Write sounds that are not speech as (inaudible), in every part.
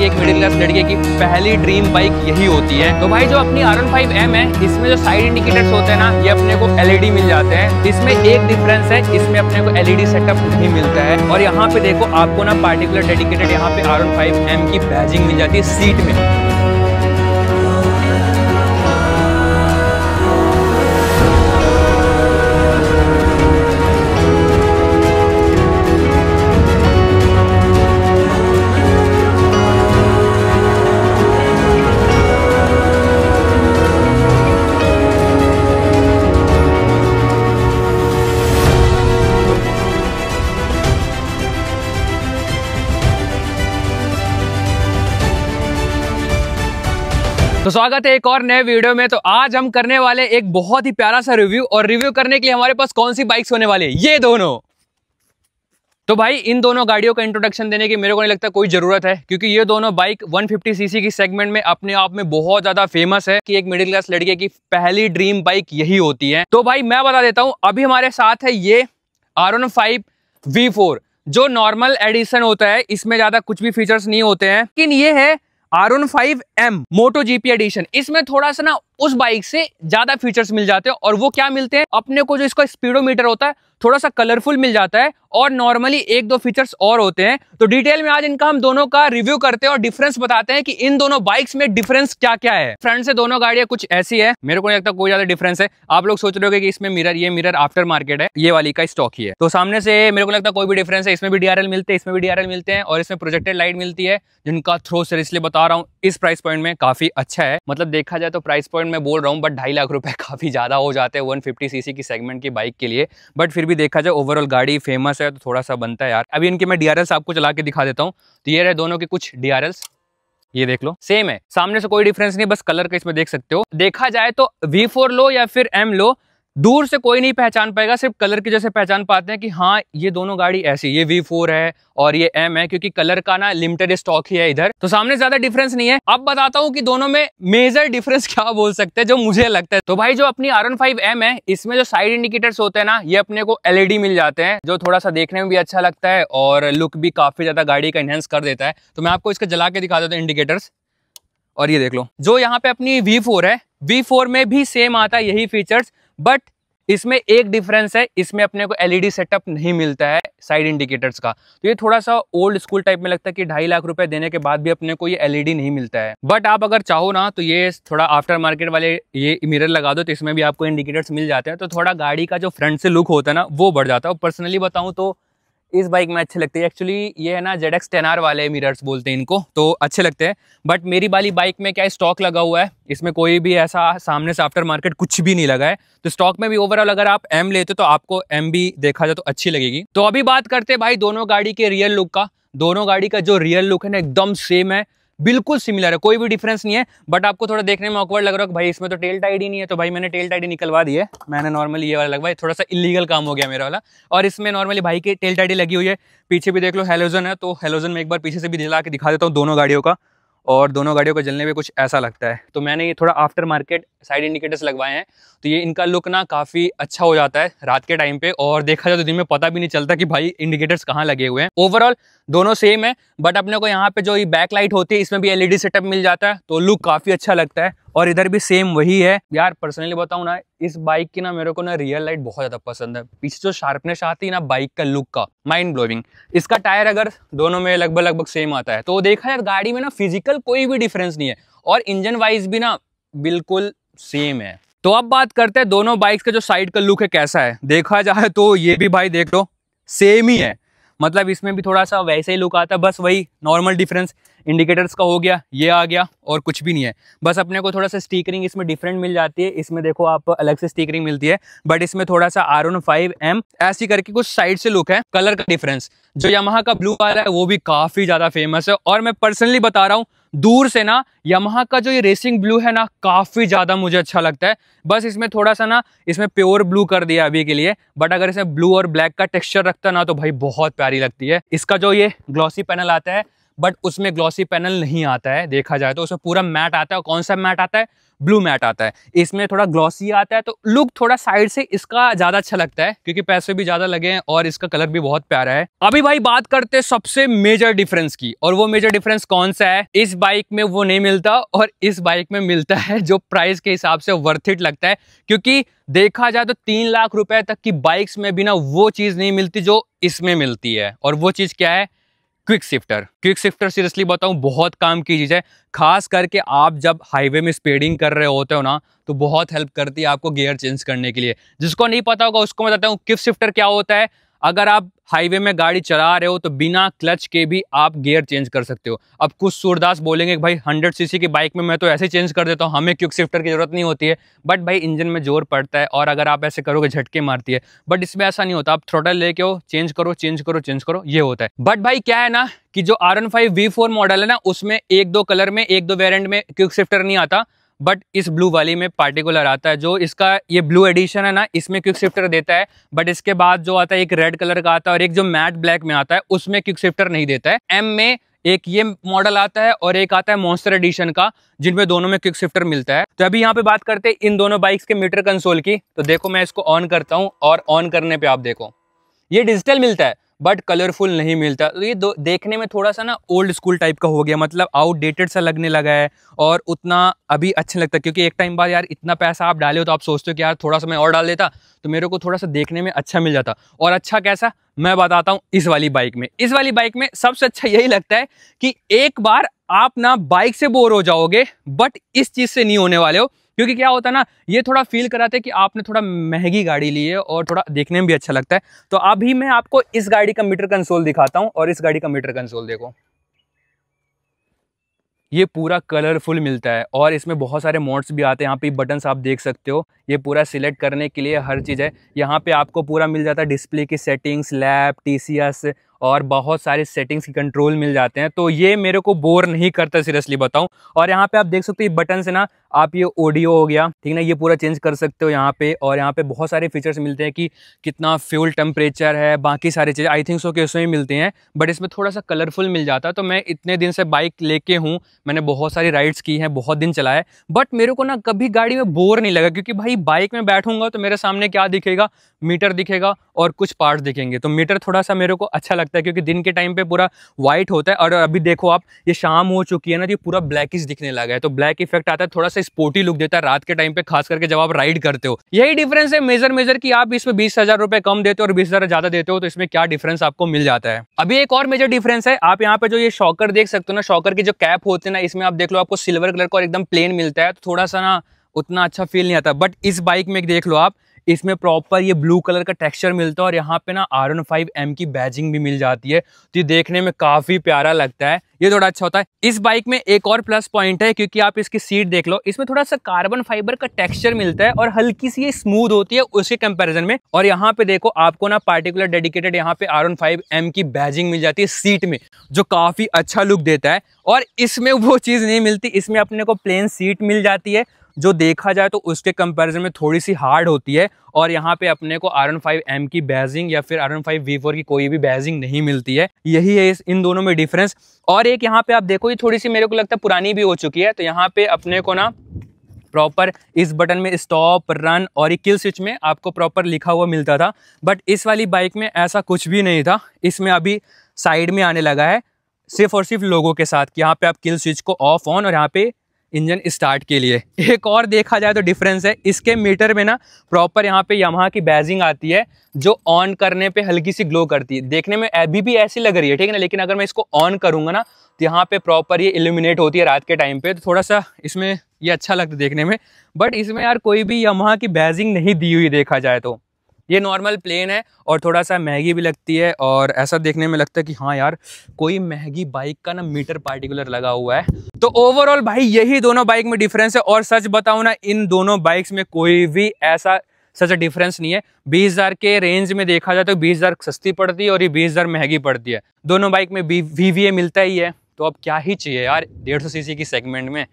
कि एक middle class लड़के की पहली ड्रीम बाइक यही होती है तो भाई जो अपनी आर एम है इसमें जो साइड इंडिकेटर्स होते हैं ना ये अपने को एलईडी e मिल जाते हैं इसमें एक डिफरेंस है इसमें अपने को एलईडी सेटअप e नहीं मिलता है और यहाँ पे देखो आपको ना पार्टिकुलर डेडिकेटेड यहाँ पे आर एम की बैजिंग मिल जाती है सीट में तो स्वागत है एक और नए वीडियो में तो आज हम करने वाले एक बहुत ही प्यारा सा रिव्यू और रिव्यू करने के लिए हमारे पास कौन सी बाइक्स होने वाली है ये दोनों तो भाई इन दोनों गाड़ियों का इंट्रोडक्शन देने की मेरे को नहीं लगता कोई ज़रूरत है क्योंकि ये दोनों बाइक 150 सीसी की सेगमेंट में अपने आप में बहुत ज़्यादा फेमस है कि एक मिडिल क्लास लड़के की पहली ड्रीम बाइक यही होती है तो भाई मैं बता देता हूं अभी हमारे साथ है ये R one five V four जो नॉर्मल एडिशन होता है इसमें ज़्यादा कुछ भी फीचर्स नहीं होते हैं लेकिन ये है R one five M Moto GP edition इसमें थोड़ा सा ना उस बाइक से ज्यादा फीचर्स मिल जाते हैं और वो क्या मिलते हैं अपने को जो इसका स्पीडोमीटर होता है थोड़ा सा कलरफुल मिल जाता है और नॉर्मली एक दो फीचर्स और होते हैं तो डिटेल में आज इनका हम दोनों का रिव्यू करते हैं और डिफरेंस बताते हैं कि इन दोनों बाइक्स में डिफरेंस क्या क्या है फ्रंट से दोनों गाड़ियां कुछ ऐसी है मेरे को नहीं लगता कोई ज्यादा डिफरेंस है आप लोग सोच रहे हो कि इसमें मिरर ये मिरर आफ्टर मार्केट है ये वाली का स्टॉक ही है तो सामने से मेरे को लगता कोई भी डिफरेंस है इसमें भी डीआरएल मिलते हैं इसमें भी डीआरएल मिलते हैं और इसमें प्रोजेक्टेड लाइट मिलती है जिनका थ्रो सर इसलिए बता रहा हूँ इस प्राइस पॉइंट में काफी अच्छा है मतलब देखा जाए तो प्राइस पॉइंट में बोल रहा हूँ बट ढाई लाख रुपए (laughs) काफी ज्यादा हो जाते हैं वन फिफ्टी सीसी की सेगमेंट की बाइक के लिए बट फिर भी देखा जाए ओवरऑल गाड़ी फेमस है तो थोड़ा सा बनता है यार अभी इनके मैं डी आपको चला के दिखा देता हूँ तो ये रहे दोनों के कुछ डी ये देख लो सेम है सामने से कोई डिफरेंस नहीं बस कलर का इसमें देख सकते हो देखा जाए तो वी लो या फिर एम लो दूर से कोई नहीं पहचान पाएगा सिर्फ कलर की जैसे पहचान पाते हैं कि हाँ ये दोनों गाड़ी ऐसी ये वी फोर है और ये एम है क्योंकि कलर का ना लिमिटेड स्टॉक ही है इधर तो सामने ज्यादा डिफरेंस नहीं है अब बताता हूँ कि दोनों में मेजर डिफरेंस (laughs) क्या बोल सकते हैं जो मुझे लगता है तो भाई जो अपनी आर एम है इसमें जो साइड इंडिकेटर्स होते हैं ना ये अपने को एलईडी e मिल जाते हैं जो थोड़ा सा देखने में भी अच्छा लगता है और लुक भी काफी ज्यादा गाड़ी का एनहेंस कर देता है तो मैं आपको इसका जला के दिखा देता हूँ इंडिकेटर्स और ये देख लो जो यहाँ पे अपनी वी है V4 में भी सेम आता है यही फीचर्स बट इसमें एक डिफरेंस है इसमें अपने को एलईडी सेटअप e नहीं मिलता है साइड इंडिकेटर्स का तो ये थोड़ा सा ओल्ड स्कूल टाइप में लगता है कि ढाई लाख रुपए देने के बाद भी अपने को ये एलईडी e नहीं मिलता है बट आप अगर चाहो ना तो ये थोड़ा आफ्टर मार्केट वाले ये मिरर लगा दो तो इसमें भी आपको इंडिकेटर्स मिल जाते हैं तो थोड़ा गाड़ी का जो फ्रंट से लुक होता है ना वो बढ़ जाता है पर्सनली बताऊँ तो इस बाइक में अच्छे लगती है एक्चुअली ये है ना जेड एक्स वाले मिरर्स बोलते हैं इनको तो अच्छे लगते हैं बट मेरी वाली बाइक में क्या स्टॉक लगा हुआ है इसमें कोई भी ऐसा सामने से आफ्टर मार्केट कुछ भी नहीं लगा है तो स्टॉक में भी ओवरऑल अगर आप एम लेते तो आपको एम भी देखा जाए तो अच्छी लगेगी तो अभी बात करते हैं भाई दोनों गाड़ी के रियल लुक का दोनों गाड़ी का जो रियल लुक है ना एकदम सेम है बिल्कुल सिमिलर है कोई भी डिफरेंस नहीं है बट आपको थोड़ा देखने में ऑकवर्ड लग रहा है भाई इसमें तो टेल टाइड ही नहीं है तो भाई मैंने टेल टाइड निकलवा दी है मैंने नॉर्मली ये वाला लगवाई थोड़ा सा इलीगल काम हो गया मेरा वाला और इसमें नॉर्मली भाई की टेल टाइडी लगी हुई है पीछे भी देख लो हेलोजन है तो हेलोजन में एक बार पीछे से भी दिला के दिखा देता हूँ दोनों गाड़ियों का और दोनों गाड़ियों को जलने में कुछ ऐसा लगता है तो मैंने ये थोड़ा आफ्टर मार्केट साइड इंडिकेटर्स लगवाए हैं तो ये इनका लुक ना काफ़ी अच्छा हो जाता है रात के टाइम पे और देखा जाए तो दिन में पता भी नहीं चलता कि भाई इंडिकेटर्स कहाँ लगे हुए हैं ओवरऑल दोनों सेम है बट अपने को यहाँ पे जो ये बैक लाइट होती है इसमें भी एलईडी सेटअप मिल जाता है तो लुक काफ़ी अच्छा लगता है और इधर भी सेम वही है यार पर्सनली बताऊँ ना इस बाइक की ना मेरे को ना रियल लाइट बहुत ज़्यादा पसंद है पीछे जो शार्पनेस आती है ना बाइक का लुक का माइंड ब्लोइंग इसका टायर अगर दोनों में लगभग लगभग सेम आता है तो देखा यार गाड़ी में ना फिजिकल कोई भी डिफरेंस नहीं है और इंजन वाइज भी ना बिल्कुल सेम है तो अब बात करते हैं दोनों बाइक्स का जो साइड का लुक है कैसा है देखा जाए तो ये भी भाई देख लो सेम ही है मतलब इसमें भी थोड़ा सा वैसे ही लुक आता है बस वही नॉर्मल डिफरेंस इंडिकेटर्स का हो गया ये आ गया और कुछ भी नहीं है बस अपने को थोड़ा सा स्टीकरिंग इसमें डिफरेंट मिल जाती है इसमें देखो आप अलग से स्टीकरिंग मिलती है बट इसमें थोड़ा सा आर ओन फाइव एम ऐसी करके कुछ साइड से लुक है कलर का डिफरेंस जो यमहा का ब्लू कलर है वो भी काफ़ी ज़्यादा फेमस है और मैं पर्सनली बता रहा हूँ दूर से ना यमहा का जो ये रेसिंग ब्लू है ना काफ़ी ज़्यादा मुझे अच्छा लगता है बस इसमें थोड़ा सा ना इसमें प्योर ब्लू कर दिया अभी के लिए बट अगर इसमें ब्लू और ब्लैक का टेक्सचर रखता ना तो भाई बहुत प्यारी लगती है इसका जो ये ग्लॉसी पैनल आता है बट उसमें ग्लॉसी पैनल नहीं आता है देखा जाए तो उसमें पूरा मैट आता है कौन सा मैट आता है ब्लू मैट आता है इसमें थोड़ा ग्लॉसी आता है तो लुक थोड़ा साइड से इसका ज़्यादा अच्छा लगता है क्योंकि पैसे भी ज़्यादा लगे हैं और इसका कलर भी बहुत प्यारा है अभी भाई बात करते हैं सबसे मेजर डिफरेंस की और वो मेजर डिफरेंस कौन सा है इस बाइक में वो नहीं मिलता और इस बाइक में मिलता है जो प्राइस के हिसाब से वर्थ इट लगता है क्योंकि देखा जाए तो तीन लाख रुपए तक की बाइक्स में भी ना वो चीज़ नहीं मिलती जो इसमें मिलती है और वो चीज़ क्या है quick shifter quick shifter seriously बताऊं बहुत काम की चीज़ है खास करके आप जब हाईवे में स्पीडिंग कर रहे होते हो ना तो बहुत हेल्प करती है आपको गियर चेंज करने के लिए जिसको नहीं पता होगा उसको मैं बताता हूँ क्विक शिफ्टर क्या होता है अगर आप हाईवे में गाड़ी चला रहे हो तो बिना क्लच के भी आप गियर चेंज कर सकते हो अब कुछ सूरदास बोलेंगे कि भाई 100 सीसी की बाइक में मैं तो ऐसे चेंज कर देता हूँ हमें क्यूक शिफ्टर की ज़रूरत नहीं होती है बट भाई इंजन में जोर पड़ता है और अगर आप ऐसे करोगे झटके मारती है बट इसमें ऐसा नहीं होता आप थ्रोटल लेके हो चेंज करो चेंज करो चेंज करो ये होता है बट भाई क्या है ना कि जो R N five V four model है ना उसमें एक दो कलर में एक दो वेरियंट में क्यूक शिफ्टर नहीं आता बट इस ब्लू वाली में पार्टिकुलर आता है जो इसका ये ब्लू एडिशन है ना इसमें क्विक शिफ्टर देता है बट इसके बाद जो आता है एक रेड कलर का आता है और एक जो मैट ब्लैक में आता है उसमें क्विक शिफ्टर नहीं देता है एम में एक ये मॉडल आता है और एक आता है मॉन्स्टर एडिशन का जिनमें दोनों में क्विक शिफ्टर मिलता है तो अभी यहाँ पे बात करते हैं इन दोनों बाइक्स के मीटर कंसोल की तो देखो मैं इसको ऑन करता हूँ और ऑन करने पे आप देखो ये डिजिटल मिलता है बट कलरफुल नहीं मिलता तो ये दो देखने में थोड़ा सा ना ओल्ड स्कूल टाइप का हो गया मतलब आउटडेटेड सा लगने लगा है और उतना अभी अच्छा लगता है क्योंकि एक टाइम बाद यार इतना पैसा आप डाले हो तो आप सोचते हो कि यार थोड़ा सा मैं और डाल देता तो मेरे को थोड़ा सा देखने में अच्छा मिल जाता और अच्छा कैसा मैं बताता हूँ इस वाली बाइक में इस वाली बाइक में सबसे अच्छा यही लगता है कि एक बार आप ना बाइक से बोर हो जाओगे बट इस चीज़ से नहीं होने वाले हो क्योंकि क्या होता है ना ये थोड़ा फील कराते कि आपने थोड़ा महंगी गाड़ी ली है और थोड़ा देखने में भी अच्छा लगता है तो अभी मैं आपको इस गाड़ी का मीटर कंसोल दिखाता हूँ और इस गाड़ी का मीटर कंसोल देखो ये पूरा कलरफुल मिलता है और इसमें बहुत सारे मोड्स भी आते हैं यहाँ पे बटन्स आप देख सकते हो ये पूरा सिलेक्ट करने के लिए हर चीज़ है यहाँ पे आपको पूरा मिल जाता है डिस्प्ले की सेटिंग्स लैब टीसीएस और बहुत सारे सेटिंग्स के कंट्रोल मिल जाते हैं तो ये मेरे को बोर नहीं करता सीरियसली बताऊं और यहाँ पे आप देख सकते हो ये बटन से ना आप ये ऑडियो हो गया ठीक ना ये पूरा चेंज कर सकते हो यहाँ पे और यहाँ पे बहुत सारे फीचर्स मिलते हैं कि कितना फ्यूल टेम्परेचर है बाकी सारी चीज़ें आई थिंक सो के उसमें मिलते हैं बट इसमें थोड़ा सा कलरफुल मिल जाता है तो मैं इतने दिन से बाइक लेके हूँ मैंने बहुत सारी राइड्स की हैं बहुत दिन चलाए बट मेरे को ना कभी गाड़ी में बोर नहीं लगा क्योंकि भाई बाइक में बैठूंगा तो मेरे सामने क्या दिखेगा मीटर दिखेगा और कुछ पार्ट्स दिखेंगे तो मीटर थोड़ा सा मेरे को अच्छा लगता है क्योंकि दिन के टाइम पर पूरा वाइट होता है और अभी देखो आप ये शाम हो चुकी है ना तो पूरा ब्लैक दिखने लगा है तो ब्लैक इफेक्ट आता है थोड़ा सा से स्पोर्टी लुक देता है रात के टाइम पे खास करके जब आप राइड करते हो यही डिफरेंस है मेजर मेजर की आप इसमें बीस हजार रुपए कम देते हो और बीस हजार ज्यादा देते हो तो इसमें क्या डिफरेंस आपको मिल जाता है अभी एक और मेजर डिफरेंस है आप यहाँ पे जो ये शॉकर देख सकते हो ना शॉकर की जो कैप होते हैं ना इसमें आप देख लो आपको सिल्वर कलर का एकदम प्लेन मिलता है तो थोड़ा सा ना उतना अच्छा फील नहीं आता बट इस बाइक में देख लो आप इसमें प्रॉपर ये ब्लू कलर का टेक्सचर मिलता है और यहाँ पे ना आर एन फाइव एम की बैजिंग भी मिल जाती है तो ये देखने में काफ़ी प्यारा लगता है ये थोड़ा अच्छा होता है इस बाइक में एक और प्लस पॉइंट है क्योंकि आप इसकी सीट देख लो इसमें थोड़ा सा कार्बन फाइबर का टेक्सचर मिलता है और हल्की सी ये स्मूथ होती है उसके कंपेरिजन में और यहाँ पे देखो आपको ना पार्टिकुलर डेडिकेटेड यहाँ पे आर फाइव एम की बैजिंग मिल जाती है सीट में जो काफ़ी अच्छा लुक देता है और इसमें वो चीज़ नहीं मिलती इसमें अपने को प्लेन सीट मिल जाती है जो देखा जाए तो उसके कंपैरिजन में थोड़ी सी हार्ड होती है और यहाँ पे अपने को आर एन फाइव एम की बैजिंग या फिर R N five V four की कोई भी बैजिंग नहीं मिलती है यही है इस इन दोनों में डिफरेंस और एक यहाँ पे आप देखो ये थोड़ी सी मेरे को लगता है पुरानी भी हो चुकी है तो यहाँ पे अपने को ना प्रॉपर इस बटन में स्टॉप रन और किल स्विच में आपको प्रॉपर लिखा हुआ मिलता था बट इस वाली बाइक में ऐसा कुछ भी नहीं था इसमें अभी साइड में आने लगा है सिर्फ और सिर्फ लोगों के साथ कि यहाँ पे आप किल स्विच को ऑफ ऑन और यहाँ पे इंजन स्टार्ट के लिए एक और देखा जाए तो डिफरेंस है इसके मीटर में ना प्रॉपर यहाँ पे यमहा की बैजिंग आती है जो ऑन करने पे हल्की सी ग्लो करती है देखने में अभी भी ऐसी लग रही है ठीक है ना लेकिन अगर मैं इसको ऑन करूँगा ना तो यहाँ पे प्रॉपर ये इल्यूमिनेट होती है रात के टाइम पे तो थोड़ा सा इसमें ये अच्छा लगता है देखने में बट इसमें यार कोई भी यमहा की बैजिंग नहीं दी हुई देखा जाए तो ये नॉर्मल प्लेन है और थोड़ा सा महंगी भी लगती है और ऐसा देखने में लगता है कि हाँ यार कोई महंगी बाइक का ना मीटर पार्टिकुलर लगा हुआ है तो ओवरऑल भाई यही दोनों बाइक में डिफरेंस है और सच बताऊँ ना इन दोनों बाइक्स में कोई भी ऐसा सच डिफरेंस नहीं है बीस हज़ार के रेंज में देखा जाए तो बीस हज़ार सस्ती पड़ती है और ये बीस हज़ार महंगी पड़ती है दोनों बाइक में वी वी मिलता ही है तो अब क्या ही चाहिए यार डेढ़ सौ सी की सेगमेंट में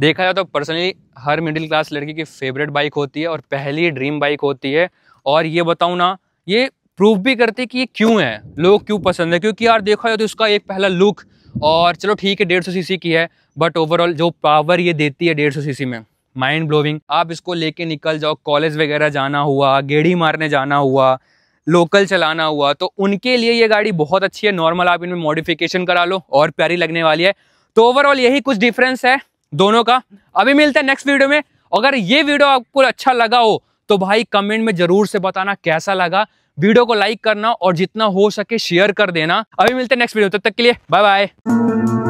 देखा जाए तो पर्सनली हर मिडिल क्लास लड़की की फेवरेट बाइक होती है और पहली ड्रीम बाइक होती है और ये बताऊँ ना ये प्रूफ भी करते कि ये क्यों है लोग क्यों पसंद है क्योंकि यार देखा जाए तो इसका एक पहला लुक और चलो ठीक है डेढ़ सौ सी की है बट ओवरऑल जो पावर ये देती है डेढ़ सौ सी में माइंड ब्लोविंग आप इसको लेके निकल जाओ कॉलेज वगैरह जाना हुआ गेड़ी मारने जाना हुआ लोकल चलाना हुआ तो उनके लिए ये गाड़ी बहुत अच्छी है नॉर्मल आप इनमें मॉडिफिकेशन करा लो और प्यारी लगने वाली है तो ओवरऑल यही कुछ डिफरेंस है दोनों का अभी मिलता है नेक्स्ट वीडियो में अगर ये वीडियो आपको अच्छा लगा हो तो भाई कमेंट में जरूर से बताना कैसा लगा वीडियो को लाइक करना और जितना हो सके शेयर कर देना अभी मिलते हैं नेक्स्ट वीडियो तब तक के लिए बाय बाय